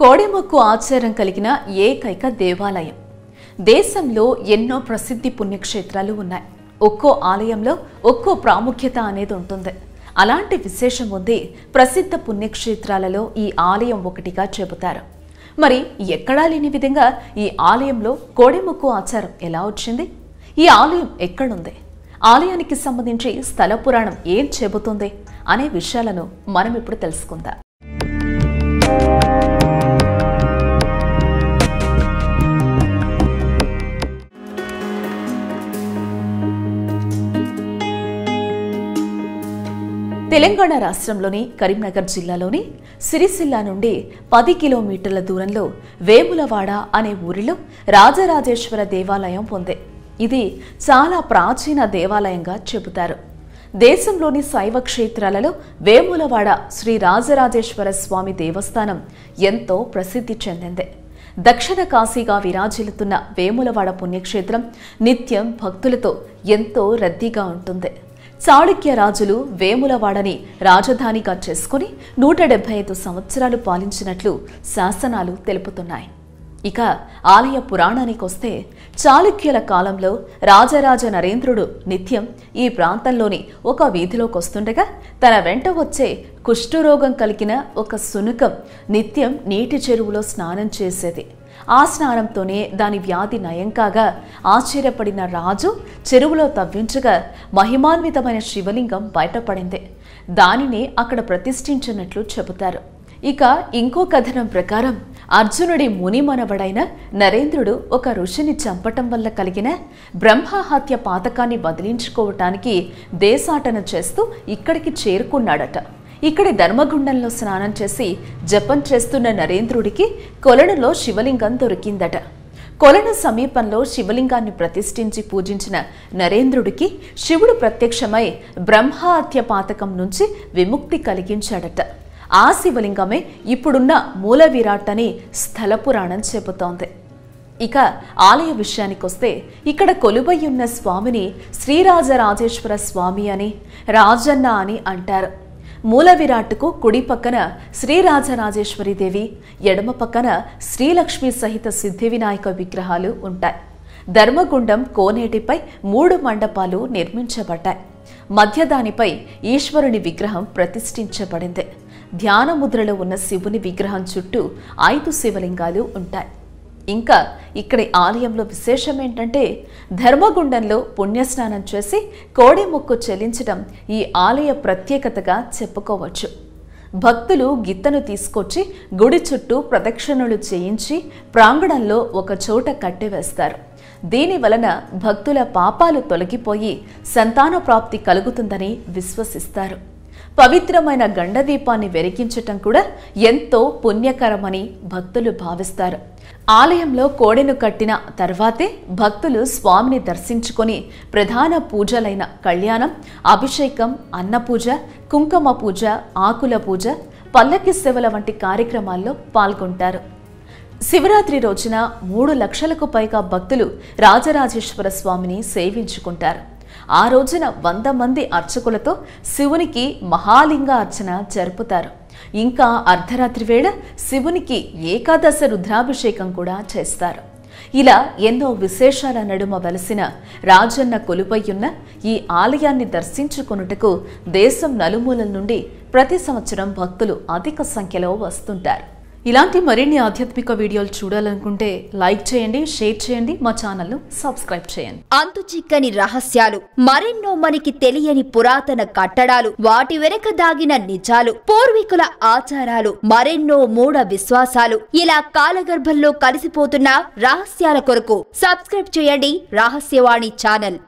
కోడెమొక్కు ఆచారం కలిగిన ఏకైక దేవాలయం దేశంలో ఎన్నో ప్రసిద్ధి పుణ్యక్షేత్రాలు ఉన్నాయి ఒక్కో ఆలయంలో ఒక్కో ప్రాముఖ్యత అనేది ఉంటుంది అలాంటి విశేషం ఉంది ప్రసిద్ధ పుణ్యక్షేత్రాలలో ఈ ఆలయం ఒకటిగా చెబుతారు మరి ఎక్కడా లేని విధంగా ఈ ఆలయంలో కోడెముక్కు ఆచారం ఎలా వచ్చింది ఈ ఆలయం ఎక్కడుంది ఆలయానికి సంబంధించి స్థల పురాణం ఏం చెబుతుంది అనే విషయాలను మనం ఇప్పుడు తెలుసుకుందాం తెలంగాణ రాష్ట్రంలోని కరీంనగర్ జిల్లాలోని సిరిసిల్ల నుండి పది కిలోమీటర్ల దూరంలో వేములవాడ అనే ఊరిలో రాజరాజేశ్వర దేవాలయం పొందే ఇది చాలా ప్రాచీన దేవాలయంగా చెబుతారు దేశంలోని శైవ క్షేత్రాలలో వేములవాడ శ్రీ రాజరాజేశ్వర స్వామి దేవస్థానం ఎంతో ప్రసిద్ధి చెందింది దక్షిణ కాశీగా విరాజిల్లుతున్న వేములవాడ పుణ్యక్షేత్రం నిత్యం భక్తులతో ఎంతో రద్దీగా ఉంటుంది చాళుక్య రాజులు వేములవాడని రాజధానిగా చేసుకుని నూట డెబ్బై ఐదు సంవత్సరాలు పాలించినట్లు శాసనాలు తెలుపుతున్నాయి ఇక ఆలయ పురాణానికొస్తే చాళుక్యుల కాలంలో రాజరాజ నరేంద్రుడు నిత్యం ఈ ప్రాంతంలోని ఒక వీధిలోకి వస్తుండగా తన వెంట వచ్చే కుష్ఠురోగం కలిగిన ఒక సునుకం నిత్యం నీటి చెరువులో స్నానం చేసేది ఆ స్నానంతోనే దాని వ్యాధి నయం కాగా ఆశ్చర్యపడిన రాజు చెరువులో తవ్వించగా మహిమాన్వితమైన శివలింగం బయటపడింది దానినే అక్కడ ప్రతిష్ఠించినట్లు చెబుతారు ఇక ఇంకో కథనం ప్రకారం అర్జునుడి ముని మనవడైన నరేంద్రుడు ఒక ఋషిని చంపటం వల్ల కలిగిన బ్రహ్మహత్య పాతకాన్ని బదిలించుకోవటానికి దేశాటన చేస్తూ ఇక్కడికి చేరుకున్నాడట ఇక్కడి ధర్మగుండంలో స్నానం చేసి జపం చేస్తున్న నరేంద్రుడికి కొలనులో శివలింగం దొరికిందట కొలను సమీపంలో శివలింగాన్ని ప్రతిష్ఠించి పూజించిన నరేంద్రుడికి శివుడు ప్రత్యక్షమై బ్రహ్మహత్య పాతకం నుంచి విముక్తి కలిగించాడట ఆ శివలింగమే ఇప్పుడున్న మూల విరాట్ అని స్థలపురాణం చెబుతోంది ఇక ఆలయ విషయానికొస్తే ఇక్కడ కొలుబయ్యున్న స్వామిని శ్రీరాజరాజేశ్వర స్వామి అని రాజన్న అని అంటారు మూల విరాట్కు కుడి పక్కన శ్రీరాజరాజేశ్వరీదేవి ఎడమ పక్కన శ్రీలక్ష్మి సహిత సిద్ధి వినాయక విగ్రహాలు ఉంటాయి ధర్మగుండం కోనేటిపై మూడు మండపాలు నిర్మించబడ్డాయి మధ్య దానిపై ఈశ్వరుని విగ్రహం ప్రతిష్ఠించబడింది ధ్యానముద్రలో ఉన్న శివుని విగ్రహం చుట్టూ ఐదు శివలింగాలు ఉంటాయి ఇంకా ఇక్కడి ఆలయంలో విశేషం ఏంటంటే ధర్మగుండంలో పుణ్యస్నానం చేసి కోడి ముక్కు చెల్లించడం ఈ ఆలయ ప్రత్యేకతగా చెప్పుకోవచ్చు భక్తులు గిత్తను తీసుకొచ్చి గుడి చుట్టూ ప్రదక్షిణలు చేయించి ప్రాంగణంలో ఒక చోట కట్టివేస్తారు దీని వలన భక్తుల పాపాలు తొలగిపోయి సంతాన ప్రాప్తి కలుగుతుందని విశ్వసిస్తారు పవిత్రమైన గండదీపాన్ని వెలిగించటం కూడా ఎంతో పుణ్యకరమని భక్తులు భావిస్తారు ఆలయంలో కోడెను కట్టిన తర్వాతే భక్తులు స్వామిని దర్శించుకొని ప్రధాన పూజలైన కళ్యాణం అభిషేకం అన్నపూజ కుంకుమ పూజ ఆకుల పూజ పల్లకి సేవల వంటి కార్యక్రమాల్లో పాల్గొంటారు శివరాత్రి రోజున మూడు లక్షలకు పైగా భక్తులు రాజరాజేశ్వర స్వామిని సేవించుకుంటారు ఆ రోజున వంద మంది అర్చకులతో శివునికి మహాలింగ అర్చన జరుపుతారు ఇంకా అర్ధరాత్రి వేళ శివునికి ఏకాదశ రుద్రాభిషేకం కూడా చేస్తారు ఇలా ఎన్నో విశేషాల నడుమ వలసిన రాజన్న కొలుపయ్యున్న ఈ ఆలయాన్ని దర్శించుకొనుటకు దేశం నలుమూలల నుండి ప్రతి సంవత్సరం భక్తులు అధిక సంఖ్యలో వస్తుంటారు ఇలాంటి మరిన్ని ఆధ్యాత్మిక వీడియోలు చూడాలనుకుంటే లైక్ చేయండి షేర్ చేయండి మా ఛానల్ను సబ్స్క్రైబ్ చేయండి అంతు చిక్కని రహస్యాలు మరెన్నో మనకి తెలియని పురాతన కట్టడాలు వాటి వెనక దాగిన నిజాలు పూర్వీకుల ఆచారాలు మరెన్నో మూఢ విశ్వాసాలు ఇలా కాలగర్భంలో కలిసిపోతున్న రహస్యాల కొరకు సబ్స్క్రైబ్ చేయండి రహస్యవాణి ఛానల్